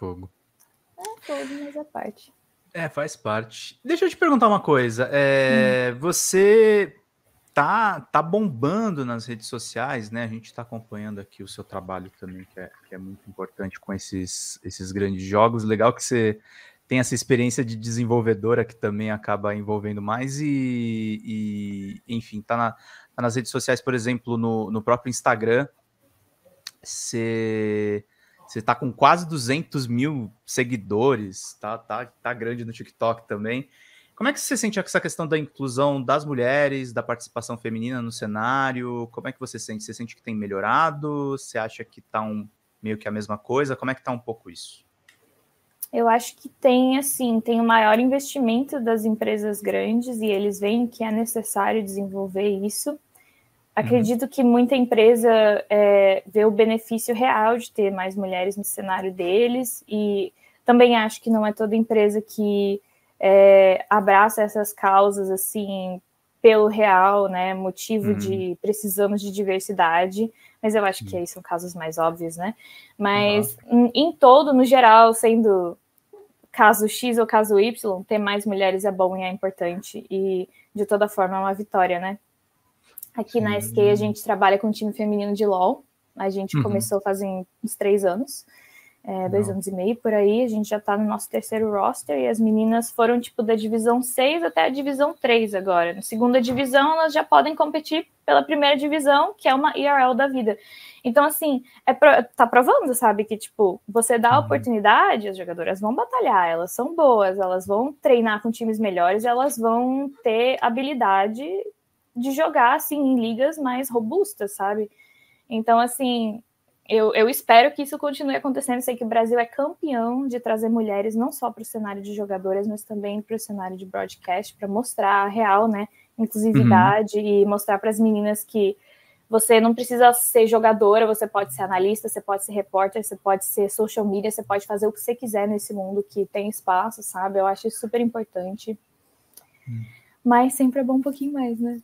Fogo. É fogo, mas é parte. É, faz parte. Deixa eu te perguntar uma coisa. É, hum. Você tá, tá bombando nas redes sociais, né? A gente está acompanhando aqui o seu trabalho também, que é, que é muito importante com esses, esses grandes jogos. Legal que você tem essa experiência de desenvolvedora que também acaba envolvendo mais e, e enfim, tá, na, tá, nas redes sociais, por exemplo, no, no próprio Instagram. Você... Se você tá com quase 200 mil seguidores, tá, tá, tá grande no TikTok também. Como é que você sente essa questão da inclusão das mulheres, da participação feminina no cenário? Como é que você sente? Você sente que tem melhorado? Você acha que tá um, meio que a mesma coisa? Como é que tá um pouco isso? Eu acho que tem, assim, tem o maior investimento das empresas grandes e eles veem que é necessário desenvolver isso. Acredito que muita empresa é, vê o benefício real de ter mais mulheres no cenário deles, e também acho que não é toda empresa que é, abraça essas causas assim pelo real, né? Motivo uhum. de precisamos de diversidade, mas eu acho que aí são casos mais óbvios, né? Mas uhum. em, em todo, no geral, sendo caso X ou caso Y, ter mais mulheres é bom e é importante, e de toda forma é uma vitória, né? Aqui na SK a gente trabalha com o time feminino de LOL. A gente uhum. começou fazem uns três anos, é, dois anos e meio por aí. A gente já tá no nosso terceiro roster e as meninas foram tipo da divisão 6 até a divisão 3 agora. Na segunda divisão elas já podem competir pela primeira divisão, que é uma IRL da vida. Então, assim, é pro... tá provando, sabe, que tipo, você dá a uhum. oportunidade, as jogadoras vão batalhar, elas são boas, elas vão treinar com times melhores, elas vão ter habilidade de jogar assim em ligas mais robustas, sabe? Então, assim, eu, eu espero que isso continue acontecendo. Sei que o Brasil é campeão de trazer mulheres não só para o cenário de jogadoras, mas também para o cenário de broadcast, para mostrar a real, né? Inclusividade uhum. e mostrar para as meninas que você não precisa ser jogadora, você pode ser analista, você pode ser repórter, você pode ser social media, você pode fazer o que você quiser nesse mundo que tem espaço, sabe? Eu acho isso super importante. Hum. Mas sempre é bom um pouquinho mais, né?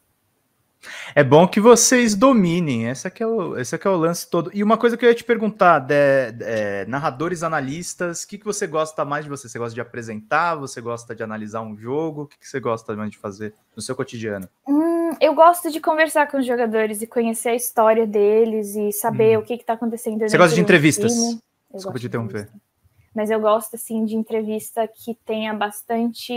É bom que vocês dominem, essa que é o, é o lance todo. E uma coisa que eu ia te perguntar, de, de, é, narradores, analistas, o que, que você gosta mais de você? Você gosta de apresentar? Você gosta de analisar um jogo? O que, que você gosta mais de fazer no seu cotidiano? Hum, eu gosto de conversar com os jogadores e conhecer a história deles e saber hum. o que está acontecendo. Você gosta de entrevistas? Eu Desculpa te interromper. Mas eu gosto, assim, de entrevista que tenha bastante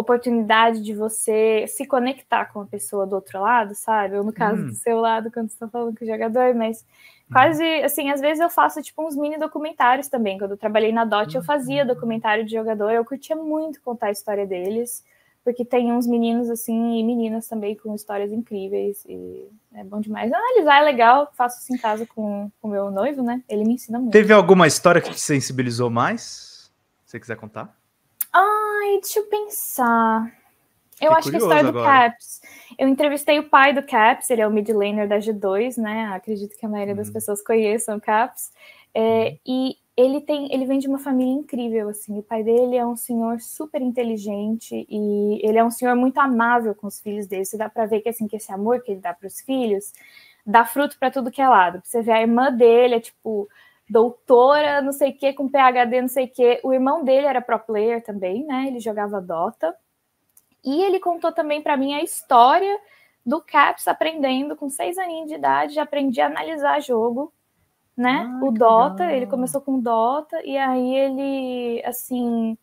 oportunidade de você se conectar com a pessoa do outro lado, sabe? Ou no caso hum. do seu lado, quando você tá falando com o jogador, mas quase, uhum. assim, às vezes eu faço, tipo, uns mini documentários também. Quando eu trabalhei na DOT, eu fazia uhum. documentário de jogador, eu curtia muito contar a história deles, porque tem uns meninos, assim, e meninas também com histórias incríveis, e é bom demais. Analisar ah, é legal, faço isso em casa com o meu noivo, né? Ele me ensina muito. Teve alguma história que te sensibilizou mais? Se você quiser contar? Ai, deixa eu pensar. Eu que acho que é a história do Caps. Eu entrevistei o pai do Caps, ele é o mid laner da G2, né? Acredito que a maioria uhum. das hum. pessoas conheçam o Caps. É, uhum. E ele tem, ele vem de uma família incrível, assim. O pai dele é um senhor super inteligente e ele é um senhor muito amável com os filhos dele. Você dá para ver que assim que esse amor que ele dá para os filhos dá fruto para tudo que é lado. Você vê a irmã dele é tipo doutora, não sei o que, com PhD, não sei o que. O irmão dele era pro player também, né? Ele jogava Dota. E ele contou também para mim a história do Caps aprendendo com seis aninhos de idade, já aprendi a analisar jogo, né? Ah, o Dota, legal. ele começou com Dota e aí ele assim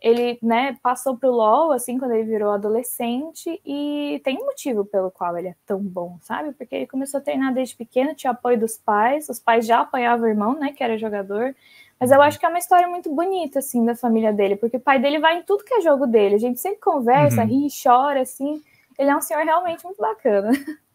ele né, passou pro LoL, assim, quando ele virou adolescente, e tem um motivo pelo qual ele é tão bom, sabe? Porque ele começou a treinar desde pequeno, tinha apoio dos pais, os pais já apoiavam o irmão, né, que era jogador, mas eu acho que é uma história muito bonita, assim, da família dele, porque o pai dele vai em tudo que é jogo dele, a gente sempre conversa, uhum. ri, chora, assim, ele é um senhor realmente muito bacana.